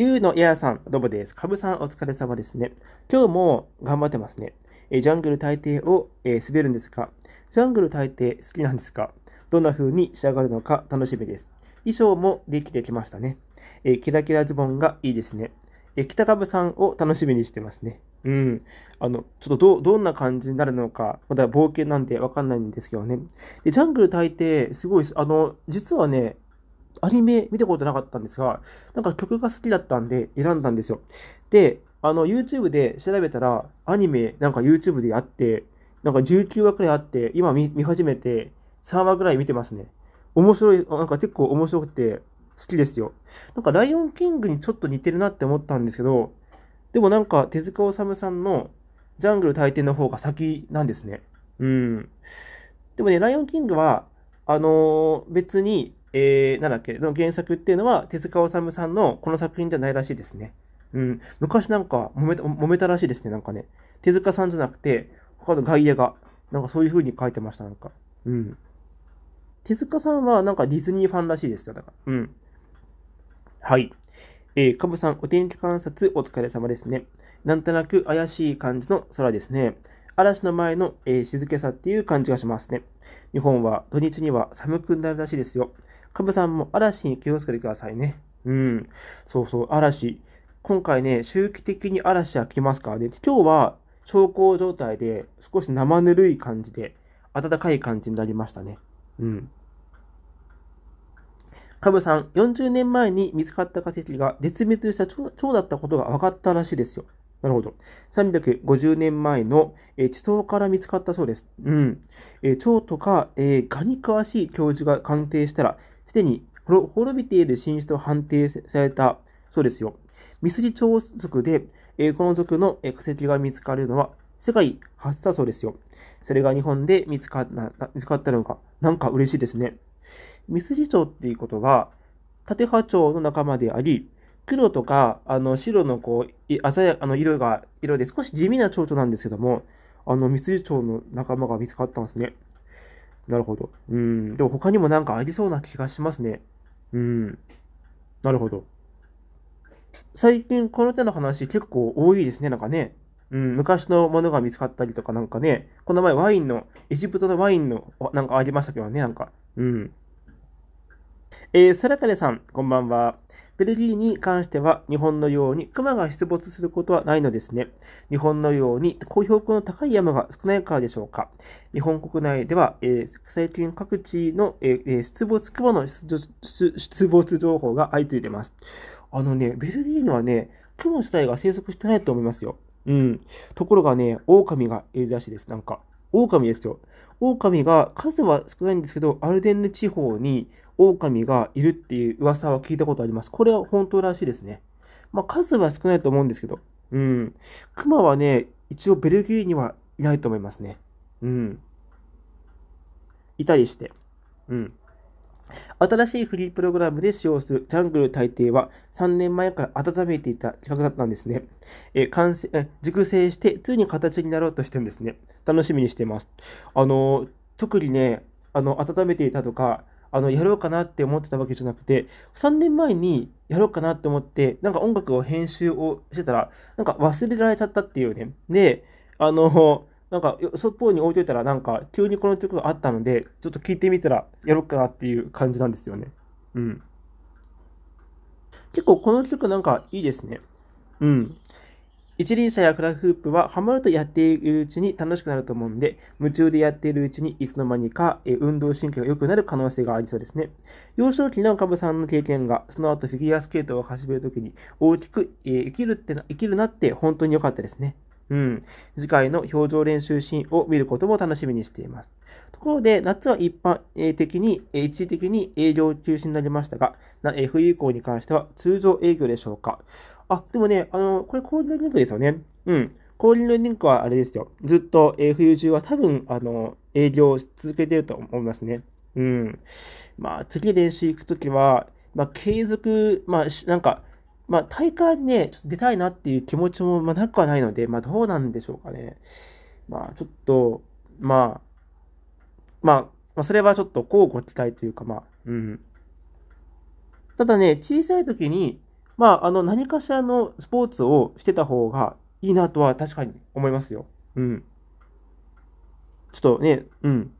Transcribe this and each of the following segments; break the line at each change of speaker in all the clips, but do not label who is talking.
ゆうのやさん、どうもです。かぶさん、お疲れ様ですね。今日も頑張ってますね。えジャングル大帝を、えー、滑るんですかジャングル大帝好きなんですかどんな風に仕上がるのか楽しみです。衣装もできてきましたね。えー、キラキラズボンがいいですね。え北株さんを楽しみにしてますね。うん。あの、ちょっとど、んな感じになるのか、まだ冒険なんでわかんないんですけどね。で、ジャングル大帝、すごいです。あの、実はね、アニメ見たことなかったんですが、なんか曲が好きだったんで選んだんですよ。で、あの、YouTube で調べたら、アニメなんか YouTube であって、なんか19話くらいあって、今見始めて3話くらい見てますね。面白い、なんか結構面白くて好きですよ。なんかライオンキングにちょっと似てるなって思ったんですけど、でもなんか手塚治虫さんのジャングル大抵の方が先なんですね。うん。でもね、ライオンキングは、あのー、別にえー、なんだっけ、の原作っていうのは、手塚治虫さんのこの作品じゃないらしいですね。うん。昔なんか揉めた、揉めたらしいですね、なんかね。手塚さんじゃなくて、他の外野が、なんかそういう風に書いてました、なんか。うん。手塚さんはなんかディズニーファンらしいですよ、だから。うん。はい。えー、カブさん、お天気観察お疲れ様ですね。なんとなく怪しい感じの空ですね。嵐の前の、えー、静けさっていう感じがしますね。日本は土日には寒くなるらしいですよ。カブさんも嵐に気をつけてくださいね。うん。そうそう、嵐。今回ね、周期的に嵐は来ますからね。今日は小康状態で少し生ぬるい感じで、暖かい感じになりましたね。うん。カブさん、40年前に見つかった化石が絶滅した蝶だったことが分かったらしいですよ。なるほど。350年前の、地層から見つかったそうです。うん。え蝶とか、えー、ガに詳しい教授が鑑定したら、すでに滅びている新種と判定されたそうですよ。ミスジチョウ族で、この族の化石が見つかるのは世界初だそうですよ。それが日本で見つかったのが、なんか嬉しいですね。ミスジチョウっていうことは、縦ョウの仲間であり、黒とかあの白のこう鮮やあの色が色で少し地味な蝶々なんですけども、あのミスジチョウの仲間が見つかったんですね。なるほど。うん。でも他にもなんかありそうな気がしますね。うん。なるほど。最近この手の話結構多いですね、なんかね。うん、昔のものが見つかったりとかなんかね、この前ワインの、エジプトのワインの、なんかありましたけどね、なんか。うん。えー、サラカレさん、こんばんは。ベルギーに関しては日本のように熊が出没することはないのですね。日本のように高標高の高い山が少ないからでしょうか。日本国内では、えー、最近各地の、えー、出没熊の出没情報が相次いでます。あのね、ベルギーにはね、マ自体が生息してないと思いますよ。うん。ところがね、狼がいるらしいです、なんか。狼ですよ。狼が数は少ないんですけど、アルデンヌ地方に狼がいるっていう噂は聞いたことあります。これは本当らしいですね。まあ、数は少ないと思うんですけど、うん。熊はね、一応ベルギーにはいないと思いますね。うん。いたりして。うん。新しいフリープログラムで使用するジャングル大帝は3年前から温めていた企画だったんですね。え完成え熟成してついに形になろうとしてるんですね。楽しみにしています。あの、特にね、あの、温めていたとか、あの、やろうかなって思ってたわけじゃなくて、3年前にやろうかなって思って、なんか音楽を編集をしてたら、なんか忘れられちゃったっていうね。で、あの、なんか、そっぽに置いといたら、なんか、急にこの曲があったので、ちょっと聞いてみたら、やろうかなっていう感じなんですよね。うん。結構この曲なんかいいですね。うん。一輪車やフラフープはハマるとやっているうちに楽しくなると思うんで、夢中でやっているうちにいつの間にか運動神経が良くなる可能性がありそうですね。幼少期のカブさんの経験が、その後フィギュアスケートを始めるときに大きく、生きるって生きるなって本当に良かったですね。うん。次回の表情練習シーンを見ることも楽しみにしています。ところで、夏は一般的に、一時的に営業休止になりましたが、冬以降に関しては通常営業でしょうか。あ、でもね、あの、これ氷のリンクですよね。うん。氷のリンクはあれですよ。ずっと、えー、冬中は多分、あの、営業を続けてると思いますね。うん。まあ、次練習行くときは、まあ、継続、まあ、なんか、まあ、大会にね、ちょっと出たいなっていう気持ちも、まあ、なくはないので、まあ、どうなんでしょうかね。まあ、ちょっと、まあ、まあ、まあ、それはちょっとうご期待というか、まあ、うん。ただね、小さい時に、まあ、あの、何かしらのスポーツをしてた方がいいなとは確かに思いますよ。うん。ちょっとね、うん。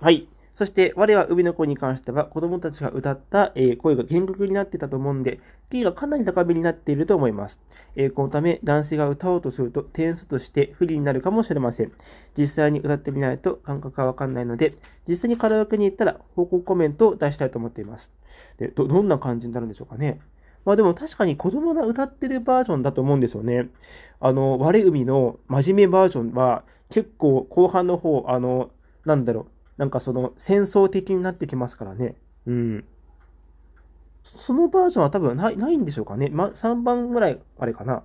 はい。そして、我は海の子に関しては、子供たちが歌った、え声が原曲になってたと思うんで、キーがかなり高めになっていると思います。えこのため、男性が歌おうとすると、点数として不利になるかもしれません。実際に歌ってみないと感覚がわかんないので、実際にカラオケに行ったら、報告コメントを出したいと思っています。でど、どんな感じになるんでしょうかね。まあでも確かに子供が歌ってるバージョンだと思うんですよね。あの、我海の真面目バージョンは結構後半の方、あの、なんだろう、なんかその戦争的になってきますからね。うん。そのバージョンは多分ないないんでしょうかね。ま、3番ぐらい、あれかな。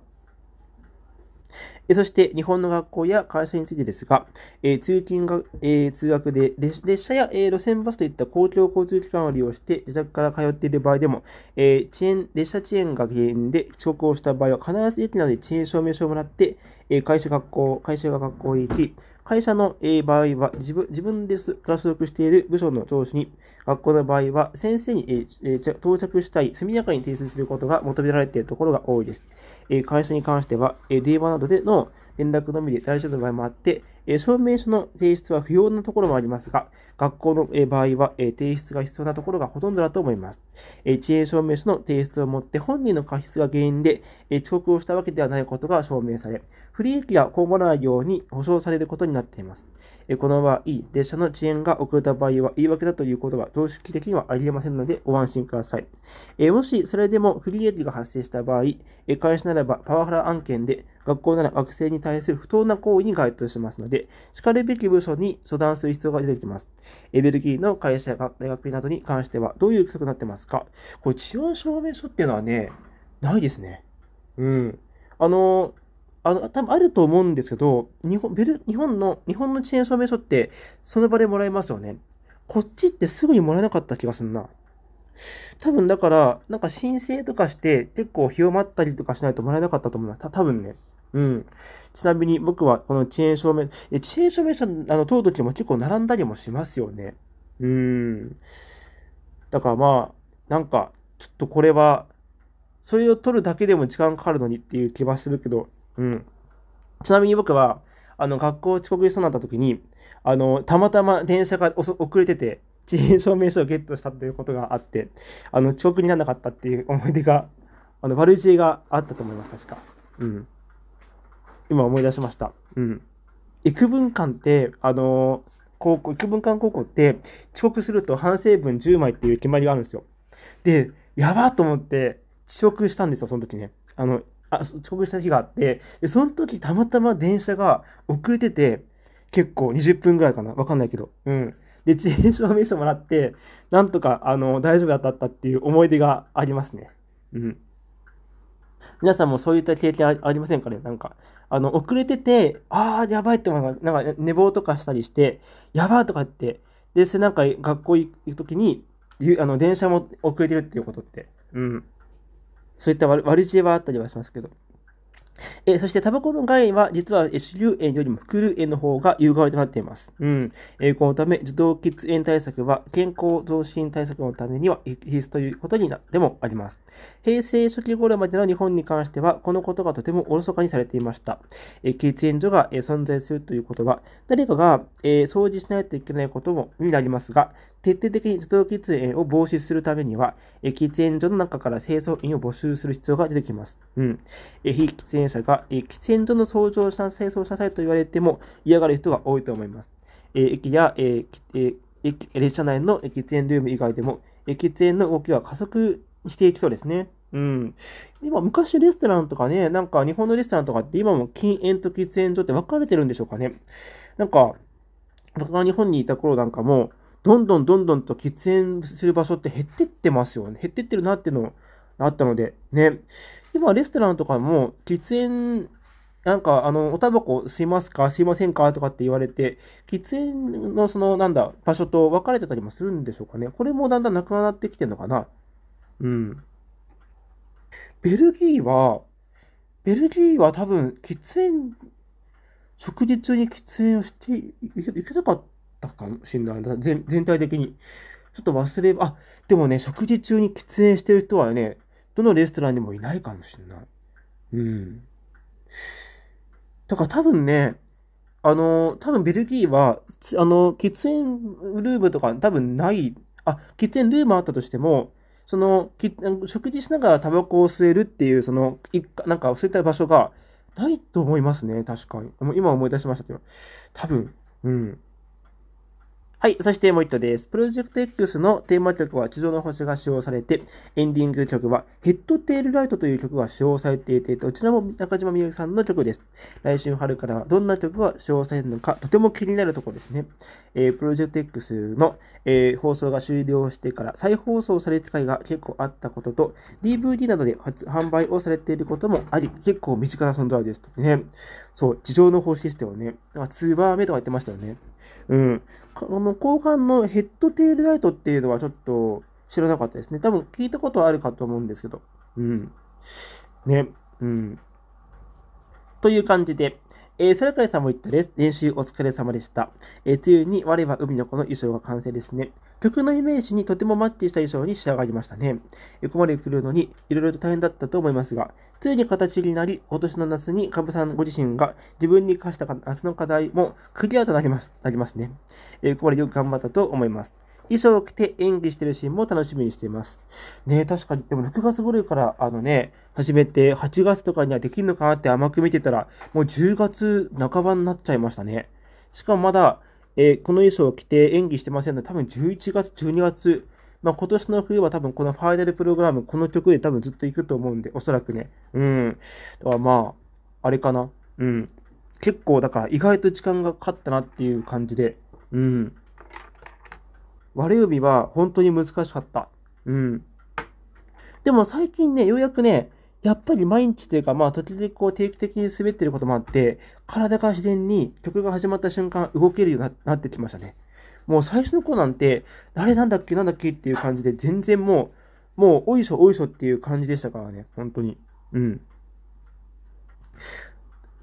えそして、日本の学校や会社についてですが、え通勤が、え通学で列車や、え路線バスといった公共交通機関を利用して自宅から通っている場合でも、え遅延列車遅延が原因で遅刻をした場合は、必ず駅などで遅延証明書をもらって、え会社学校、会社が学校へ行き、会社の場合は自分自分でが所属している部署の上司に、学校の場合は先生に到着したい速やかに提出することが求められているところが多いです。会社に関しては電話などでの連絡のみで対象の場合もあって、え証明書の提出は不要なところもありますが、学校の場合は、え提出が必要なところがほとんどだと思います。え遅延証明書の提出をもって本人の過失が原因で、え遅刻をしたわけではないことが証明され、不利益が被らないように保障されることになっています。この場合、列車の遅延が遅れた場合は言い訳だということは常識的にはありえませんのでご安心ください。えもしそれでも不利益が発生した場合、え社ならばパワハラ案件で学校なら学生に対する不当な行為に該当しますので、しかるべき部署に相談する必要が出てきます。エベルギーの会社や大学などに関してはどういう規則になってますかこれ、治安証明書っていうのはね、ないですね。うん。あのあの、多分あると思うんですけど、日本、ベル、日本の、日本の遅延証明書って、その場でもらえますよね。こっちってすぐにもらえなかった気がするな。多分だから、なんか申請とかして結構広まったりとかしないともらえなかったと思います。た多分ね。うん。ちなみに僕はこの遅延証明、え遅延証明書あの通るときも結構並んだりもしますよね。うん。だからまあ、なんか、ちょっとこれは、それを取るだけでも時間かかるのにっていう気はするけど、うん。ちなみに僕は、あの、学校遅刻しそうになった時に、あの、たまたま電車が遅れてて、遅延証明書をゲットしたということがあって、あの、遅刻にならなかったっていう思い出が、あの、悪知恵があったと思います、確か。うん。今思い出しました。うん。幾分間って、あの高校、幾分間高校って、遅刻すると反省文10枚っていう決まりがあるんですよ。で、やばと思って、遅刻したんですよ、その時ね。あの、あ遅刻した日があって、で、その時たまたま電車が遅れてて、結構20分ぐらいかなわかんないけど。うん。で、遅延証明書もらって、なんとか、あの、大丈夫だったっていう思い出がありますね。うん。皆さんもそういった経験ありませんかねなんか、あの、遅れてて、あー、やばいって思うなんか、寝坊とかしたりして、やばーとかって、で、それなんか、学校行く時に、あの、電車も遅れてるっていうことって、うん。そういった悪知恵はあったりはしますけど。えそして、タバコの害は、実は主流炎よりも副流炎の方が有害となっています。うん。このため、受動喫煙対策は、健康増進対策のためには必須ということになでもあります。平成初期頃までの日本に関しては、このことがとてもおろそかにされていました。え喫煙所が、え存在するということは、誰かが、え掃除しないといけないこともになりますが、徹底的に自動喫煙を防止するためには、喫煙所の中から清掃員を募集する必要が出てきます。うん。非喫煙者が喫煙所の掃除をした清掃した際と言われても嫌がる人が多いと思います。駅や列車内の喫煙ルーム以外でも、喫煙の動きは加速していきそうですね。うん。今、昔レストランとかね、なんか日本のレストランとかって今も禁煙と喫煙所って分かれてるんでしょうかね。なんか、僕が日本にいた頃なんかも、どんどんどんどんと喫煙する場所って減ってってますよね。減ってってるなっていうのがあったので、ね。今、レストランとかも喫煙、なんか、あの、おタバコ吸いますか吸いませんかとかって言われて、喫煙のその、なんだ、場所と分かれてたりもするんでしょうかね。これもだんだんなくなってきてるのかな。うん。ベルギーは、ベルギーは多分、喫煙、食事中に喫煙をしていけなかった。ったかもしれない全体的に。ちょっと忘れ、あ、でもね、食事中に喫煙してる人はね、どのレストランにもいないかもしれない。うん。だから多分ね、あの、多分ベルギーは、あの、喫煙ルームとか多分ない、あ、喫煙ルームあったとしても、その、食事しながらタバコを吸えるっていう、その、いなんか吸えた場所がないと思いますね、確かに。今思い出しましたけど。多分、うん。はい。そしてもう一度です。プロジェクト X のテーマ曲は地上の星が使用されて、エンディング曲はヘッドテールライトという曲が使用されていて、どちらも中島みゆきさんの曲です。来週春からはどんな曲が使用されるのか、とても気になるところですね。えー、プロジェクト X の、えー、放送が終了してから再放送された回が結構あったことと、DVD などで販売をされていることもあり、結構身近な存在です。ね。そう、地上の星ですよね。なんか2番目とか言ってましたよね。うん。この後半のヘッドテールライトっていうのはちょっと知らなかったですね。多分聞いたことはあるかと思うんですけど。うん。ね。うん。という感じで、えー、それからさんも言ったです。練習お疲れ様でした。えー、ついに我は海の子の衣装が完成ですね。曲のイメージにとてもマッチした衣装に仕上がりましたね。ここまで来るのに、いろいろと大変だったと思いますが、ついに形になり、今年の夏にカブさんご自身が自分に課した夏の課題もクリアとなりますなりますね。えー、ここまでよく頑張ったと思います。衣装を着て演技してるシーンも楽しみにしています。ね確かに、でも6月頃からあのね、始めて8月とかにはできるのかなって甘く見てたら、もう10月半ばになっちゃいましたね。しかもまだ、えー、この衣装を着て演技してませんので、多分11月、12月、まあ、今年の冬は多分このファイナルプログラム、この曲で多分ずっと行くと思うんで、おそらくね。うん。だまあ、あれかな。うん。結構だから意外と時間がかかったなっていう感じで。うん。悪指は本当に難しかった。うん。でも最近ね、ようやくね、やっぱり毎日というか、まあ、時々こう定期的に滑ってることもあって、体が自然に曲が始まった瞬間動けるようになってきましたね。もう最初の頃なんて、あれなんだっけなんだっけっていう感じで、全然もう、もう、おいしょおいしょっていう感じでしたからね、本当に。うん。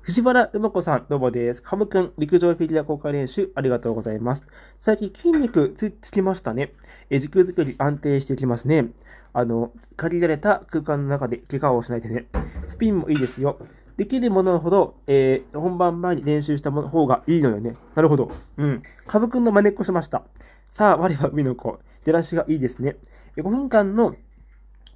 藤原馬子さん、どうもです。カムくん、陸上フィギュア公開練習、ありがとうございます。最近筋肉つ、つきましたね。え、軸作り安定してきますね。あの、限られた空間の中で怪我をしないでね。スピンもいいですよ。できるものほど、えー、本番前に練習した方がいいのよね。なるほど。うん。カムくんの真似っこしました。さあ、我は海の子。出だしがいいですね。5分間の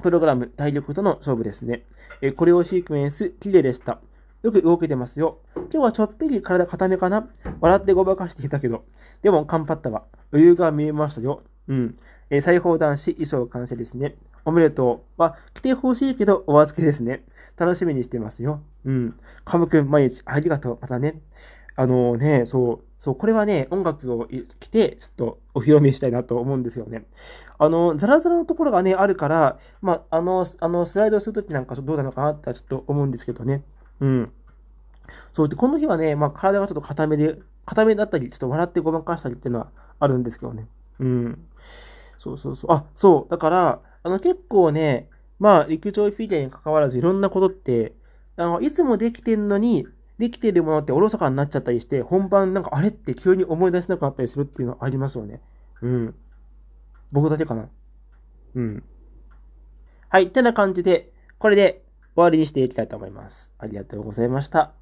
プログラム、体力との勝負ですね。えこれをシークエンス、綺麗でした。よく動けてますよ。今日はちょっぴり体固めかな笑ってごまかしていたけど。でも、頑張ったわ。余裕が見えましたよ。うん。えー、裁縫男子衣装完成ですね。おめでとうは来てほしいけどお預けですね。楽しみにしてますよ。うん。カムくん毎日ありがとう。またね。あのね、そう、そう、これはね、音楽を着て、ちょっとお披露目したいなと思うんですよね。あの、ザラザラのところがね、あるから、まあ、あの、あのスライドするときなんかどうなのかなってちょっと思うんですけどね。うん。そうで、この日はね、まあ、体がちょっと固めで、固めだったり、ちょっと笑ってごまかしたりっていうのはあるんですけどね。うん。そうそうそう。あ、そう。だから、あの、結構ね、まあ、陸上フィギュアに関わらず、いろんなことって、あの、いつもできてんのに、できてるものっておろそかになっちゃったりして、本番なんかあれって急に思い出せなくなったりするっていうのはありますよね。うん。僕だけかな。うん。はい。ってな感じで、これで終わりにしていきたいと思います。ありがとうございました。